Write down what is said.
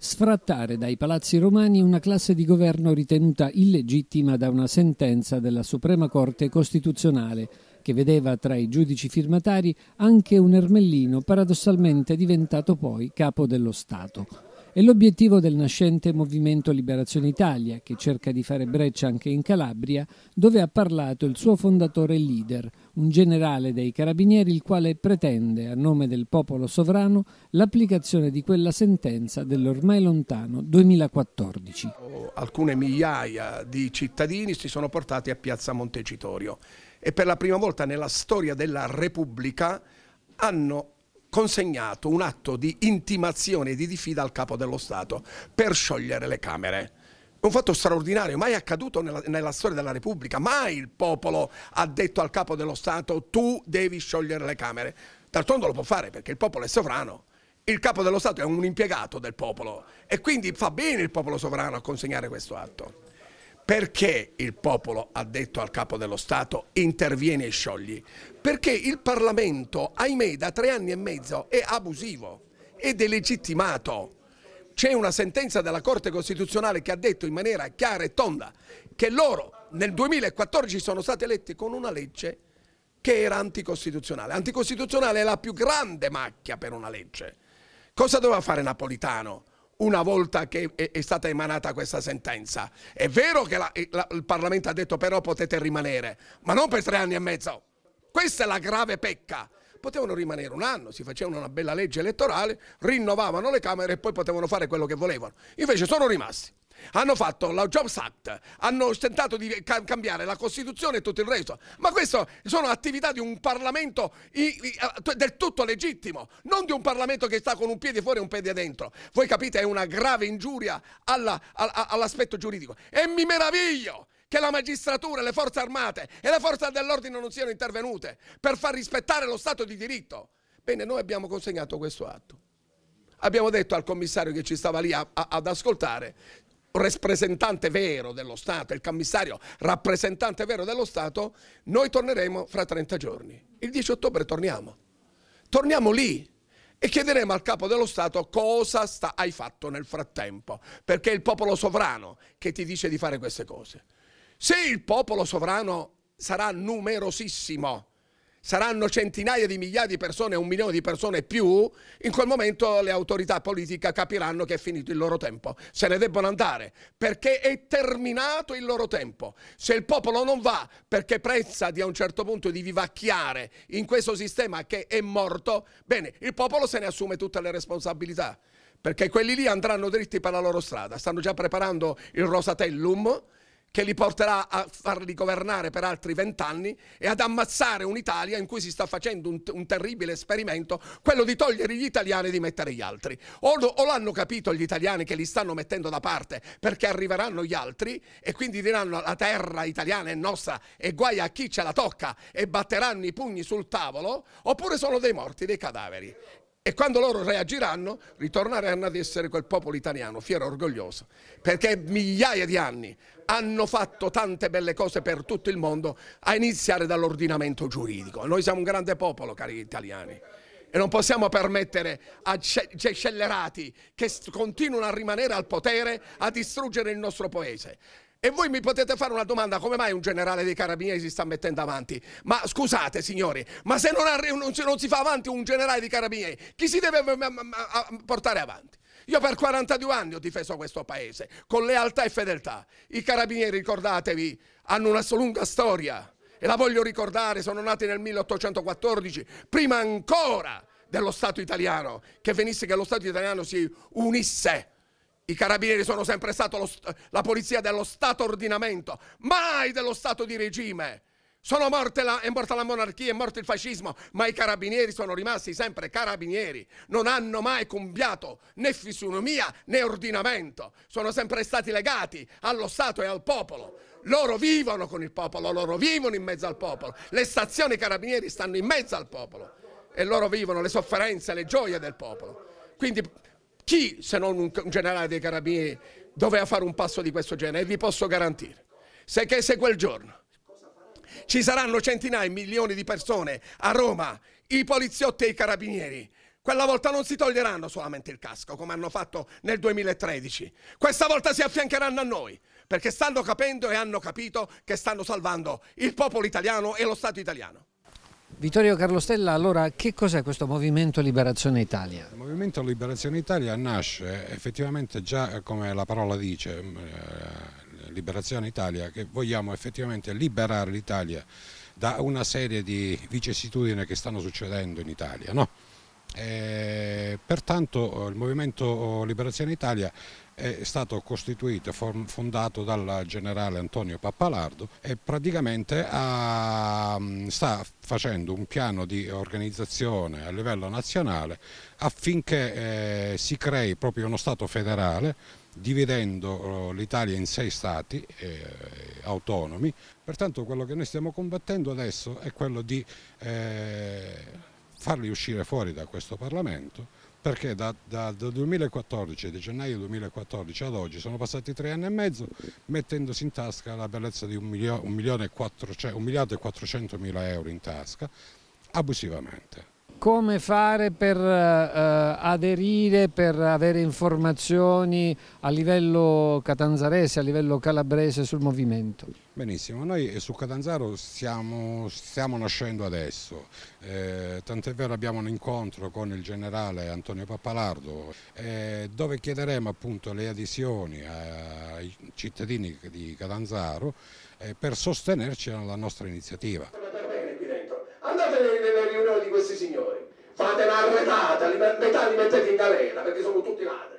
sfrattare dai palazzi romani una classe di governo ritenuta illegittima da una sentenza della Suprema Corte Costituzionale, che vedeva tra i giudici firmatari anche un ermellino paradossalmente diventato poi capo dello Stato. È l'obiettivo del nascente Movimento Liberazione Italia, che cerca di fare breccia anche in Calabria, dove ha parlato il suo fondatore e leader, un generale dei carabinieri il quale pretende, a nome del popolo sovrano, l'applicazione di quella sentenza dell'ormai lontano 2014. Alcune migliaia di cittadini si sono portati a Piazza Montecitorio e per la prima volta nella storia della Repubblica hanno consegnato un atto di intimazione e di diffida al capo dello Stato per sciogliere le Camere. È un fatto straordinario, mai accaduto nella, nella, storia della Repubblica. Mai il popolo ha detto al capo dello Stato tu devi sciogliere le Camere. D'altronde lo può fare perché il popolo è sovrano. Il capo dello Stato è un impiegato del popolo e quindi fa bene il popolo sovrano a consegnare questo atto. Perché il popolo ha detto al capo dello Stato intervieni e sciogli? Perché il Parlamento, ahimè, da tre anni e mezzo è abusivo, è delegittimato c'è una sentenza della Corte Costituzionale che ha detto in maniera chiara e tonda che loro nel 2014 sono stati eletti con una legge che era anticostituzionale. Anticostituzionale è la più grande macchia per una legge. Cosa doveva fare Napolitano? una volta che è, stata emanata questa sentenza. È vero che la, la, il Parlamento ha detto però potete rimanere, ma non per tre anni e mezzo. Questa è la grave pecca potevano rimanere un anno, si facevano una bella legge elettorale, rinnovavano le Camere e poi potevano fare quello che volevano. Invece sono rimasti. Hanno fatto la Jobs Act, hanno tentato di cambiare la Costituzione e tutto il resto, ma queste sono attività di un Parlamento del tutto legittimo, non di un Parlamento che sta con un piede fuori e un piede dentro. Voi capite, è una grave ingiuria all'aspetto giuridico. E mi meraviglio che la magistratura, le forze armate e le forze dell'ordine non siano intervenute per far rispettare lo Stato di diritto. Bene, noi abbiamo consegnato questo atto. Abbiamo detto al commissario che ci stava lì a, a, ad ascoltare, rappresentante vero dello Stato, il commissario rappresentante vero dello Stato, noi torneremo fra 30 giorni. Il 10 ottobre torniamo. Torniamo lì e chiederemo al capo dello Stato cosa sta, hai fatto nel frattempo, perché è il popolo sovrano che ti dice di fare queste cose. Se il popolo sovrano sarà numerosissimo, saranno centinaia di migliaia di persone, un milione di persone più, in quel momento le autorità politiche capiranno che è finito il loro tempo, se ne debbono andare, perché è terminato il loro tempo. Se il popolo non va perché prezza di a un certo punto di vivacchiare in questo sistema che è morto, bene, il popolo se ne assume tutte le responsabilità, perché quelli lì andranno dritti per la loro strada, stanno già preparando il Rosatellum che li porterà a farli governare per altri vent'anni e ad ammazzare un'Italia in cui si sta facendo un, un, terribile esperimento, quello di togliere gli italiani e di mettere gli altri. O, o l'hanno capito gli italiani che li stanno mettendo da parte perché arriveranno gli altri e quindi diranno la terra italiana è nostra e guai a chi ce la tocca e batteranno i pugni sul tavolo, oppure sono dei morti, dei cadaveri. E quando loro reagiranno, ritorneranno ad essere quel popolo italiano, fiero e orgoglioso, perché migliaia di anni hanno fatto tante belle cose per tutto il mondo, a iniziare dall'ordinamento giuridico. Noi siamo un grande popolo, cari italiani. E non possiamo permettere a cioè, scellerati che continuano a rimanere al potere a distruggere il nostro paese. E voi mi potete fare una domanda, come mai un generale dei carabinieri si sta mettendo avanti? Ma scusate signori, ma se non, non, se non si fa avanti un generale dei carabinieri, chi si deve portare avanti? Io per 42 anni ho difeso questo paese, con lealtà e fedeltà. I carabinieri, ricordatevi, hanno una lunga storia e la voglio ricordare, sono nati nel 1814, prima ancora dello Stato italiano, che venisse che lo Stato italiano si unisse. I carabinieri sono sempre stati la polizia dello Stato ordinamento, mai dello Stato di regime. Sono morte la, è morta la monarchia, è morto il fascismo, ma i carabinieri sono rimasti sempre carabinieri. Non hanno mai cambiato né fisionomia né ordinamento. Sono sempre stati legati allo Stato e al popolo. Loro vivono con il popolo, loro vivono in mezzo al popolo. Le stazioni carabinieri stanno in mezzo al popolo e loro vivono le sofferenze, le gioie del popolo. Quindi chi se non un generale dei carabinieri doveva fare un passo di questo genere? E vi posso garantire, se, che se quel giorno ci saranno centinaia, milioni di persone a Roma, i poliziotti e i carabinieri, quella volta non si toglieranno solamente il casco come hanno fatto nel 2013, questa volta si affiancheranno a noi perché stanno capendo e hanno capito che stanno salvando il popolo italiano e lo Stato italiano. Vittorio Carlo Stella, allora che cos'è questo Movimento Liberazione Italia? Il Movimento Liberazione Italia nasce effettivamente già eh, come la parola dice, mm, eh, Liberazione Italia, che vogliamo effettivamente liberare l'Italia da una serie di vicissitudini che stanno succedendo in Italia. No? Eh, pertanto eh, il Movimento Liberazione Italia è stato costituito, fondato dal generale Antonio Pappalardo e praticamente ha, ah, sta facendo un piano di organizzazione a livello nazionale affinché eh, si crei proprio uno Stato federale dividendo oh, l'Italia in sei stati eh, autonomi, pertanto quello che noi stiamo combattendo adesso è quello di eh, farli uscire fuori da questo Parlamento perché da, da, da 2014, da gennaio 2014 ad oggi sono passati tre anni e mezzo mettendosi in tasca la bellezza di 1 miliardo e 400 mila euro in tasca abusivamente come fare per eh, eh, aderire, per avere informazioni a livello catanzarese, a livello calabrese sul movimento? Benissimo, noi eh, su Catanzaro stiamo, stiamo nascendo adesso, eh, tant'è vero abbiamo un incontro con il generale Antonio Pappalardo eh, dove chiederemo appunto le adesioni ai cittadini di Catanzaro eh, per sostenerci alla nostra iniziativa questi signori. Fatela arretata, metà li mettete in galera perché sono tutti ladri.